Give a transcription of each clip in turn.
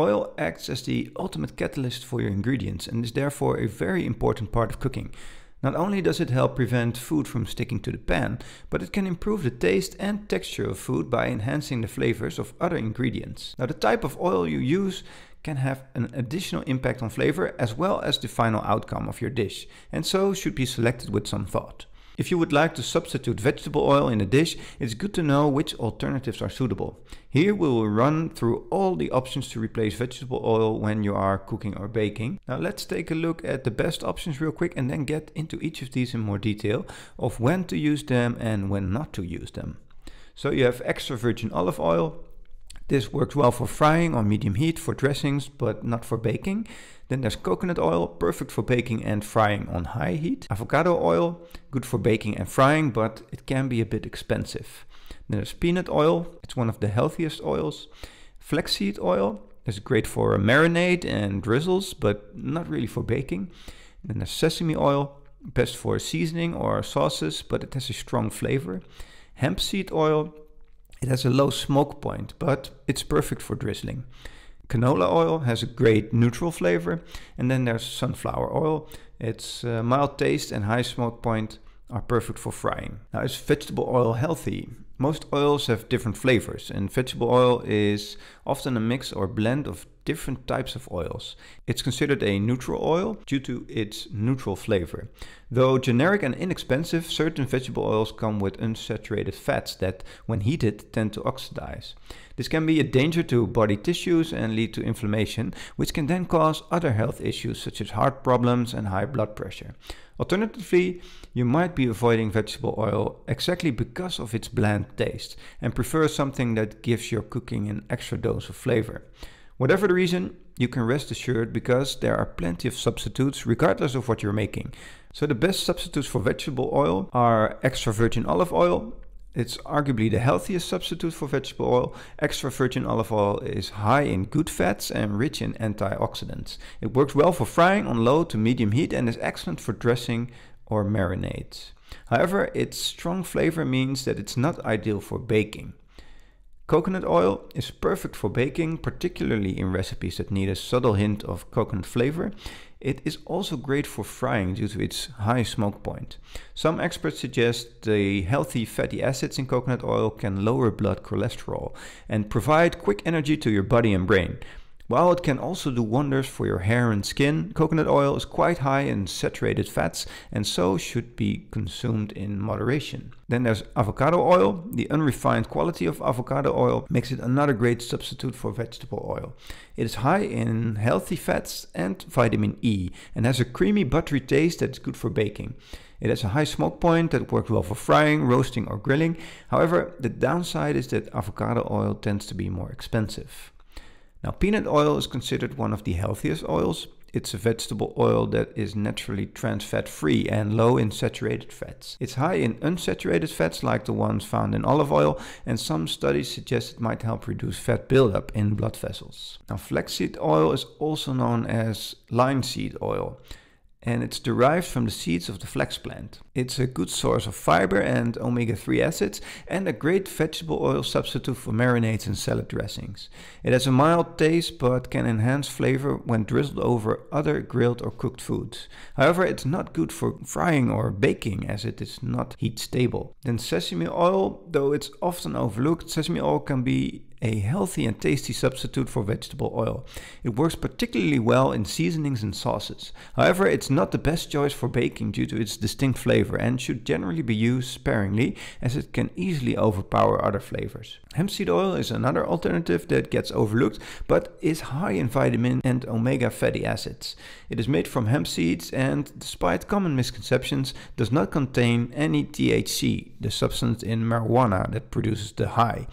Oil acts as the ultimate catalyst for your ingredients and is therefore a very important part of cooking. Not only does it help prevent food from sticking to the pan, but it can improve the taste and texture of food by enhancing the flavors of other ingredients. Now the type of oil you use can have an additional impact on flavor as well as the final outcome of your dish, and so should be selected with some thought. If you would like to substitute vegetable oil in a dish, it's good to know which alternatives are suitable. Here we will run through all the options to replace vegetable oil when you are cooking or baking. Now let's take a look at the best options real quick and then get into each of these in more detail of when to use them and when not to use them. So you have extra virgin olive oil. This works well for frying on medium heat for dressings, but not for baking. Then there's coconut oil, perfect for baking and frying on high heat. Avocado oil, good for baking and frying, but it can be a bit expensive. Then there's peanut oil, it's one of the healthiest oils. Flaxseed oil is great for a marinade and drizzles, but not really for baking. then there's sesame oil, best for seasoning or sauces, but it has a strong flavor. Hemp seed oil, it has a low smoke point, but it's perfect for drizzling. Canola oil has a great neutral flavor. And then there's sunflower oil. Its uh, mild taste and high smoke point are perfect for frying. Now, is vegetable oil healthy? Most oils have different flavors and vegetable oil is often a mix or blend of different types of oils. It's considered a neutral oil due to its neutral flavor. Though generic and inexpensive, certain vegetable oils come with unsaturated fats that, when heated, tend to oxidize. This can be a danger to body tissues and lead to inflammation, which can then cause other health issues such as heart problems and high blood pressure. Alternatively, you might be avoiding vegetable oil exactly because of its bland taste and prefer something that gives your cooking an extra dose of flavor. Whatever the reason, you can rest assured because there are plenty of substitutes regardless of what you're making. So the best substitutes for vegetable oil are extra virgin olive oil, it's arguably the healthiest substitute for vegetable oil. Extra virgin olive oil is high in good fats and rich in antioxidants. It works well for frying on low to medium heat and is excellent for dressing or marinades. However, its strong flavor means that it's not ideal for baking. Coconut oil is perfect for baking, particularly in recipes that need a subtle hint of coconut flavor. It is also great for frying due to its high smoke point. Some experts suggest the healthy fatty acids in coconut oil can lower blood cholesterol and provide quick energy to your body and brain, while it can also do wonders for your hair and skin, coconut oil is quite high in saturated fats and so should be consumed in moderation. Then there's avocado oil. The unrefined quality of avocado oil makes it another great substitute for vegetable oil. It is high in healthy fats and vitamin E and has a creamy buttery taste that's good for baking. It has a high smoke point that works well for frying, roasting or grilling. However, the downside is that avocado oil tends to be more expensive. Now, peanut oil is considered one of the healthiest oils. It's a vegetable oil that is naturally trans fat free and low in saturated fats. It's high in unsaturated fats like the ones found in olive oil, and some studies suggest it might help reduce fat buildup in blood vessels. Now, flaxseed oil is also known as linseed oil and it's derived from the seeds of the flax plant. It's a good source of fiber and omega-3 acids and a great vegetable oil substitute for marinades and salad dressings. It has a mild taste but can enhance flavor when drizzled over other grilled or cooked foods. However, it's not good for frying or baking as it is not heat stable. Then sesame oil, though it's often overlooked, sesame oil can be a healthy and tasty substitute for vegetable oil. It works particularly well in seasonings and sauces. However, it's not the best choice for baking due to its distinct flavor and should generally be used sparingly as it can easily overpower other flavors. Hempseed oil is another alternative that gets overlooked but is high in vitamin and omega fatty acids. It is made from hemp seeds and, despite common misconceptions, does not contain any THC, the substance in marijuana that produces the high.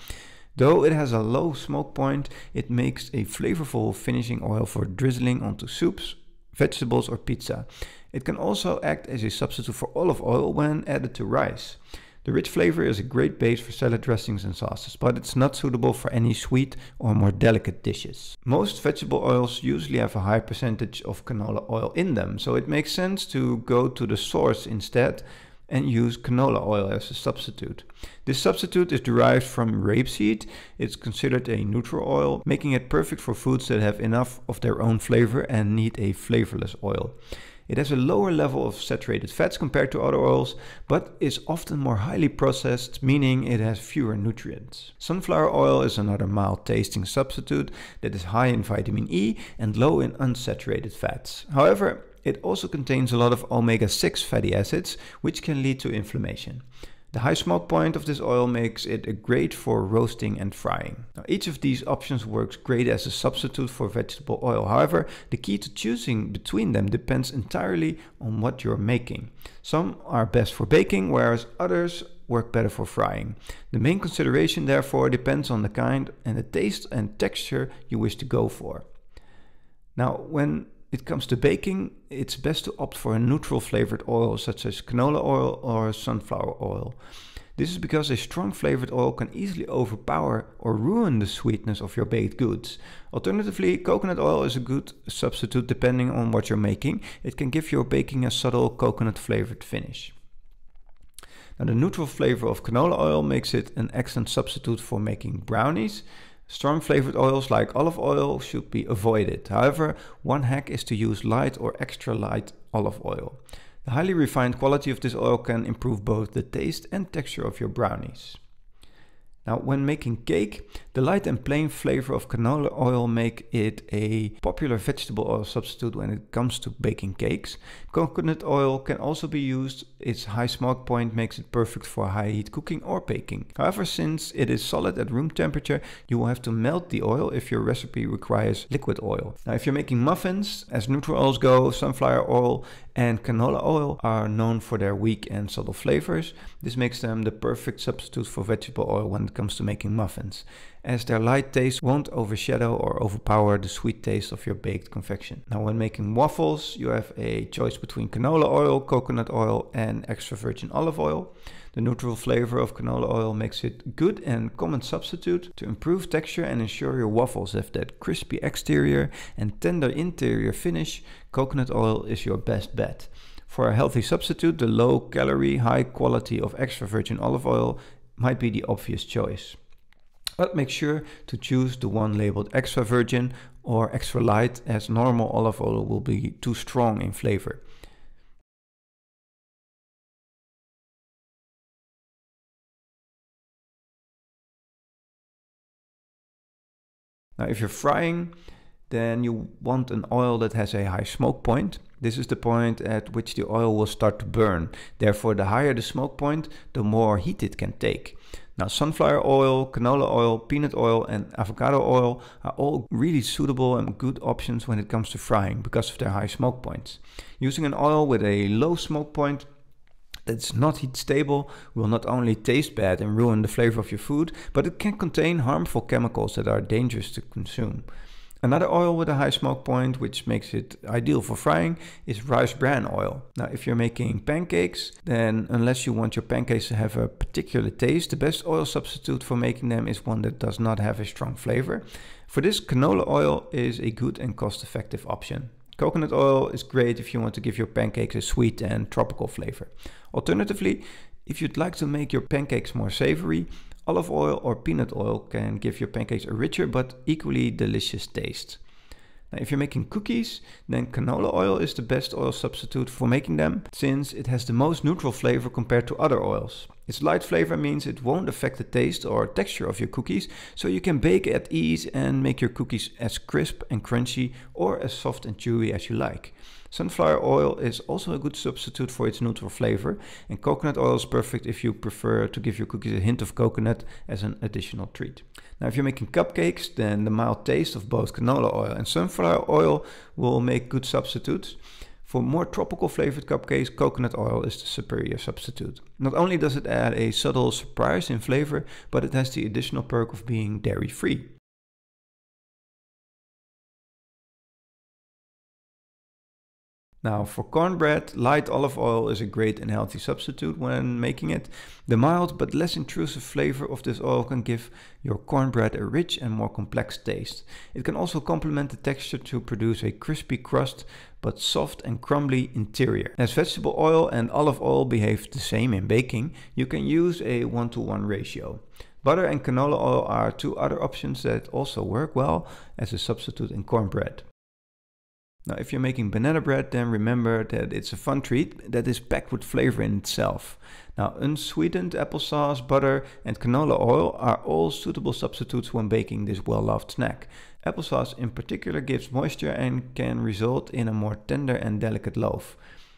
Though it has a low smoke point, it makes a flavorful finishing oil for drizzling onto soups, vegetables or pizza. It can also act as a substitute for olive oil when added to rice. The rich flavor is a great base for salad dressings and sauces, but it's not suitable for any sweet or more delicate dishes. Most vegetable oils usually have a high percentage of canola oil in them, so it makes sense to go to the source instead and use canola oil as a substitute. This substitute is derived from rapeseed. It's considered a neutral oil, making it perfect for foods that have enough of their own flavor and need a flavorless oil. It has a lower level of saturated fats compared to other oils, but is often more highly processed, meaning it has fewer nutrients. Sunflower oil is another mild tasting substitute that is high in vitamin E and low in unsaturated fats. However, it also contains a lot of omega-6 fatty acids, which can lead to inflammation. The high smoke point of this oil makes it great for roasting and frying. Now, each of these options works great as a substitute for vegetable oil. However, the key to choosing between them depends entirely on what you're making. Some are best for baking, whereas others work better for frying. The main consideration therefore depends on the kind and the taste and texture you wish to go for. Now, when it comes to baking, it's best to opt for a neutral flavored oil such as canola oil or sunflower oil. This is because a strong flavored oil can easily overpower or ruin the sweetness of your baked goods. Alternatively, coconut oil is a good substitute depending on what you're making. It can give your baking a subtle coconut flavored finish. Now, the neutral flavor of canola oil makes it an excellent substitute for making brownies, Strong flavored oils like olive oil should be avoided. However, one hack is to use light or extra light olive oil. The highly refined quality of this oil can improve both the taste and texture of your brownies. Now when making cake, the light and plain flavor of canola oil make it a popular vegetable oil substitute when it comes to baking cakes. Coconut oil can also be used, its high smoke point makes it perfect for high heat cooking or baking. However, since it is solid at room temperature, you will have to melt the oil if your recipe requires liquid oil. Now if you're making muffins, as neutral oils go, sunflower oil and canola oil are known for their weak and subtle flavors. This makes them the perfect substitute for vegetable oil when comes to making muffins, as their light taste won't overshadow or overpower the sweet taste of your baked confection. Now when making waffles, you have a choice between canola oil, coconut oil and extra virgin olive oil. The neutral flavor of canola oil makes it good and common substitute to improve texture and ensure your waffles have that crispy exterior and tender interior finish. Coconut oil is your best bet. For a healthy substitute, the low calorie, high quality of extra virgin olive oil might be the obvious choice. But make sure to choose the one labeled extra virgin or extra light as normal olive oil will be too strong in flavor. Now if you're frying, then you want an oil that has a high smoke point. This is the point at which the oil will start to burn. Therefore, the higher the smoke point, the more heat it can take. Now, sunflower oil, canola oil, peanut oil, and avocado oil are all really suitable and good options when it comes to frying because of their high smoke points. Using an oil with a low smoke point that's not heat stable will not only taste bad and ruin the flavor of your food, but it can contain harmful chemicals that are dangerous to consume. Another oil with a high smoke point, which makes it ideal for frying, is rice bran oil. Now, if you're making pancakes, then unless you want your pancakes to have a particular taste, the best oil substitute for making them is one that does not have a strong flavor. For this, canola oil is a good and cost-effective option. Coconut oil is great if you want to give your pancakes a sweet and tropical flavor. Alternatively, if you'd like to make your pancakes more savory, Olive oil or peanut oil can give your pancakes a richer but equally delicious taste. Now, if you're making cookies, then canola oil is the best oil substitute for making them since it has the most neutral flavor compared to other oils. Its light flavor means it won't affect the taste or texture of your cookies, so you can bake at ease and make your cookies as crisp and crunchy or as soft and chewy as you like. Sunflower oil is also a good substitute for its neutral flavor, and coconut oil is perfect if you prefer to give your cookies a hint of coconut as an additional treat. Now, if you're making cupcakes, then the mild taste of both canola oil and sunflower oil will make good substitutes. For more tropical flavored cupcakes, coconut oil is the superior substitute. Not only does it add a subtle surprise in flavor, but it has the additional perk of being dairy free. Now for cornbread, light olive oil is a great and healthy substitute when making it. The mild but less intrusive flavor of this oil can give your cornbread a rich and more complex taste. It can also complement the texture to produce a crispy crust but soft and crumbly interior. As vegetable oil and olive oil behave the same in baking, you can use a 1 to 1 ratio. Butter and canola oil are two other options that also work well as a substitute in cornbread. Now, if you're making banana bread, then remember that it's a fun treat that is packed with flavor in itself. Now, unsweetened applesauce, butter, and canola oil are all suitable substitutes when baking this well-loved snack. Applesauce in particular gives moisture and can result in a more tender and delicate loaf.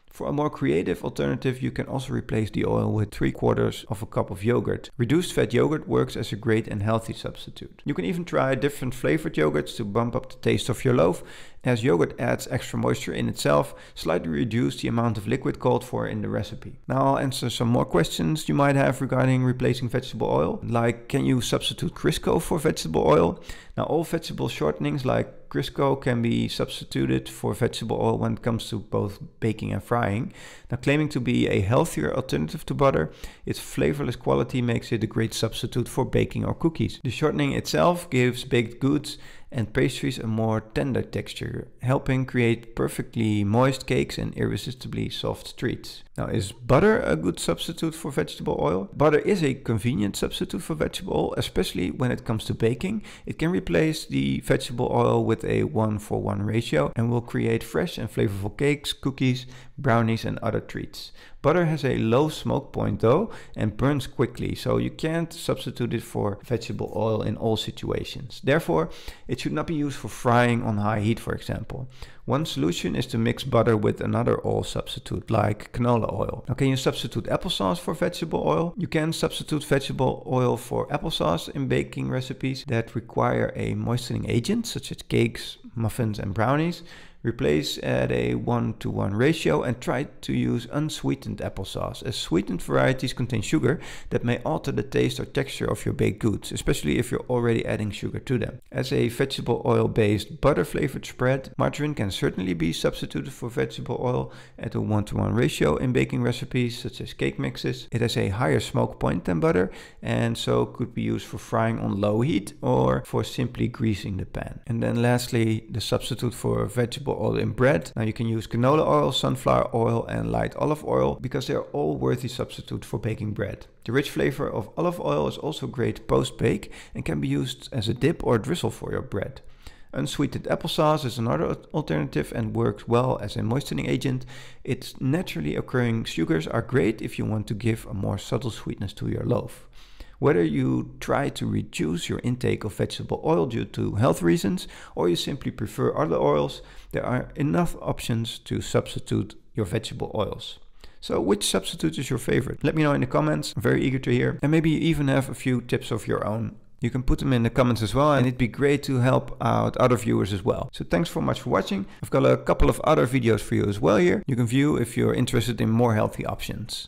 For a more creative alternative, you can also replace the oil with 3 quarters of a cup of yogurt. Reduced fat yogurt works as a great and healthy substitute. You can even try different flavored yogurts to bump up the taste of your loaf as yogurt adds extra moisture in itself, slightly reduce the amount of liquid called for in the recipe. Now I'll answer some more questions you might have regarding replacing vegetable oil, like can you substitute Crisco for vegetable oil? Now all vegetable shortenings like Crisco can be substituted for vegetable oil when it comes to both baking and frying. Now claiming to be a healthier alternative to butter, its flavorless quality makes it a great substitute for baking or cookies. The shortening itself gives baked goods and pastries a more tender texture, helping create perfectly moist cakes and irresistibly soft treats. Now is butter a good substitute for vegetable oil? Butter is a convenient substitute for vegetable oil, especially when it comes to baking. It can replace the vegetable oil with a 1 for 1 ratio and will create fresh and flavorful cakes, cookies, brownies and other treats. Butter has a low smoke point though and burns quickly, so you can't substitute it for vegetable oil in all situations. Therefore, it should not be used for frying on high heat, for example. One solution is to mix butter with another oil substitute, like canola oil. Now, can you substitute applesauce for vegetable oil? You can substitute vegetable oil for applesauce in baking recipes that require a moistening agent, such as cakes, muffins, and brownies. Replace at uh, a 1 to 1 ratio and try to use unsweetened applesauce, as sweetened varieties contain sugar that may alter the taste or texture of your baked goods, especially if you're already adding sugar to them. As a vegetable oil based butter flavored spread, margarine can certainly be substituted for vegetable oil at a 1 to 1 ratio in baking recipes such as cake mixes. It has a higher smoke point than butter and so could be used for frying on low heat or for simply greasing the pan. And then lastly, the substitute for vegetable vegetable oil in bread. Now you can use canola oil, sunflower oil and light olive oil because they are all worthy substitute for baking bread. The rich flavor of olive oil is also great post-bake and can be used as a dip or drizzle for your bread. Unsweetened applesauce is another alternative and works well as a moistening agent. Its naturally occurring sugars are great if you want to give a more subtle sweetness to your loaf whether you try to reduce your intake of vegetable oil due to health reasons or you simply prefer other oils, there are enough options to substitute your vegetable oils. So which substitute is your favorite? Let me know in the comments, I'm very eager to hear. And maybe you even have a few tips of your own. You can put them in the comments as well and it'd be great to help out other viewers as well. So thanks so much for watching. I've got a couple of other videos for you as well here. You can view if you're interested in more healthy options.